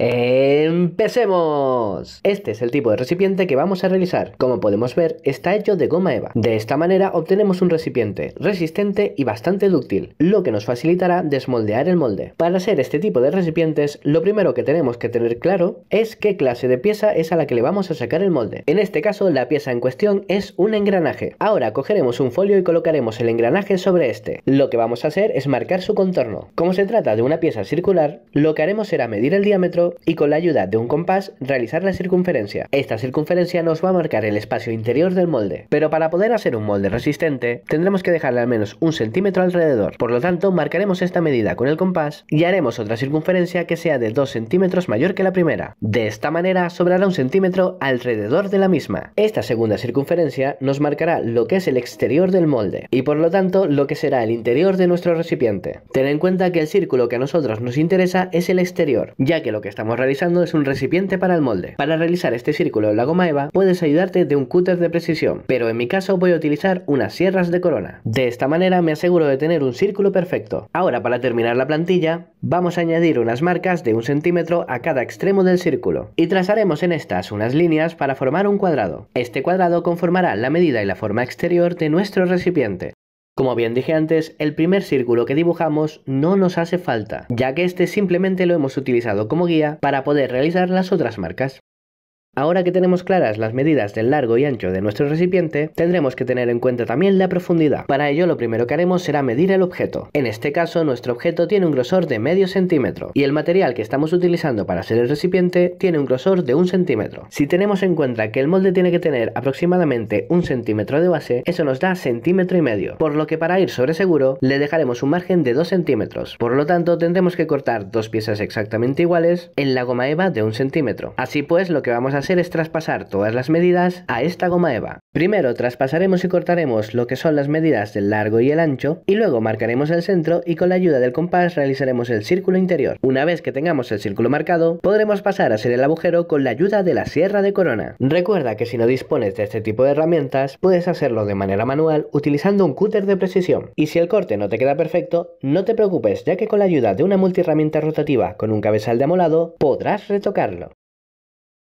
哎。¡Empecemos! Este es el tipo de recipiente que vamos a realizar. Como podemos ver, está hecho de goma eva. De esta manera obtenemos un recipiente resistente y bastante dúctil, lo que nos facilitará desmoldear el molde. Para hacer este tipo de recipientes, lo primero que tenemos que tener claro es qué clase de pieza es a la que le vamos a sacar el molde. En este caso, la pieza en cuestión es un engranaje. Ahora cogeremos un folio y colocaremos el engranaje sobre este. Lo que vamos a hacer es marcar su contorno. Como se trata de una pieza circular, lo que haremos será medir el diámetro y con la ayuda de un compás, realizar la circunferencia. Esta circunferencia nos va a marcar el espacio interior del molde, pero para poder hacer un molde resistente, tendremos que dejarle al menos un centímetro alrededor. Por lo tanto, marcaremos esta medida con el compás y haremos otra circunferencia que sea de 2 centímetros mayor que la primera. De esta manera, sobrará un centímetro alrededor de la misma. Esta segunda circunferencia nos marcará lo que es el exterior del molde y por lo tanto lo que será el interior de nuestro recipiente. Ten en cuenta que el círculo que a nosotros nos interesa es el exterior, ya que lo que estamos realizando es un recipiente para el molde. Para realizar este círculo en la goma eva puedes ayudarte de un cúter de precisión, pero en mi caso voy a utilizar unas sierras de corona. De esta manera me aseguro de tener un círculo perfecto. Ahora para terminar la plantilla vamos a añadir unas marcas de un centímetro a cada extremo del círculo y trazaremos en estas unas líneas para formar un cuadrado. Este cuadrado conformará la medida y la forma exterior de nuestro recipiente. Como bien dije antes, el primer círculo que dibujamos no nos hace falta, ya que este simplemente lo hemos utilizado como guía para poder realizar las otras marcas. Ahora que tenemos claras las medidas del largo y ancho de nuestro recipiente, tendremos que tener en cuenta también la profundidad. Para ello lo primero que haremos será medir el objeto. En este caso nuestro objeto tiene un grosor de medio centímetro y el material que estamos utilizando para hacer el recipiente tiene un grosor de un centímetro. Si tenemos en cuenta que el molde tiene que tener aproximadamente un centímetro de base, eso nos da centímetro y medio, por lo que para ir sobre seguro le dejaremos un margen de 2 centímetros. Por lo tanto tendremos que cortar dos piezas exactamente iguales en la goma eva de un centímetro. Así pues lo que vamos a hacer es traspasar todas las medidas a esta goma eva. Primero traspasaremos y cortaremos lo que son las medidas del largo y el ancho y luego marcaremos el centro y con la ayuda del compás realizaremos el círculo interior. Una vez que tengamos el círculo marcado, podremos pasar a hacer el agujero con la ayuda de la sierra de corona. Recuerda que si no dispones de este tipo de herramientas, puedes hacerlo de manera manual utilizando un cúter de precisión. Y si el corte no te queda perfecto, no te preocupes ya que con la ayuda de una multiherramienta rotativa con un cabezal de amolado, podrás retocarlo.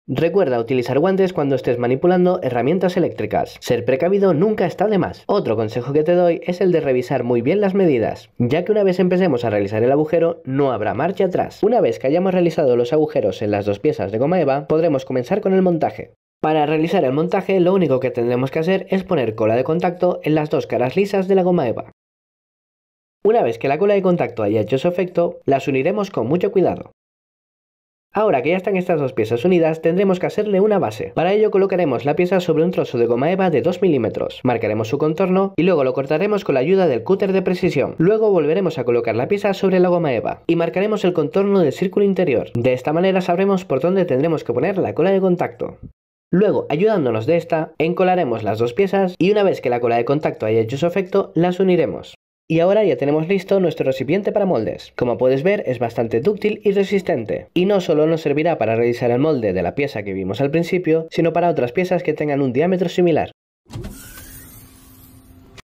Recuerda utilizar guantes cuando estés manipulando herramientas eléctricas. Ser precavido nunca está de más. Otro consejo que te doy es el de revisar muy bien las medidas, ya que una vez empecemos a realizar el agujero no habrá marcha atrás. Una vez que hayamos realizado los agujeros en las dos piezas de goma eva, podremos comenzar con el montaje. Para realizar el montaje lo único que tendremos que hacer es poner cola de contacto en las dos caras lisas de la goma eva. Una vez que la cola de contacto haya hecho su efecto, las uniremos con mucho cuidado. Ahora que ya están estas dos piezas unidas, tendremos que hacerle una base. Para ello colocaremos la pieza sobre un trozo de goma eva de 2 milímetros, marcaremos su contorno y luego lo cortaremos con la ayuda del cúter de precisión. Luego volveremos a colocar la pieza sobre la goma eva y marcaremos el contorno del círculo interior. De esta manera sabremos por dónde tendremos que poner la cola de contacto. Luego, ayudándonos de esta, encolaremos las dos piezas y una vez que la cola de contacto haya hecho su efecto, las uniremos. Y ahora ya tenemos listo nuestro recipiente para moldes. Como puedes ver es bastante dúctil y resistente. Y no solo nos servirá para realizar el molde de la pieza que vimos al principio, sino para otras piezas que tengan un diámetro similar.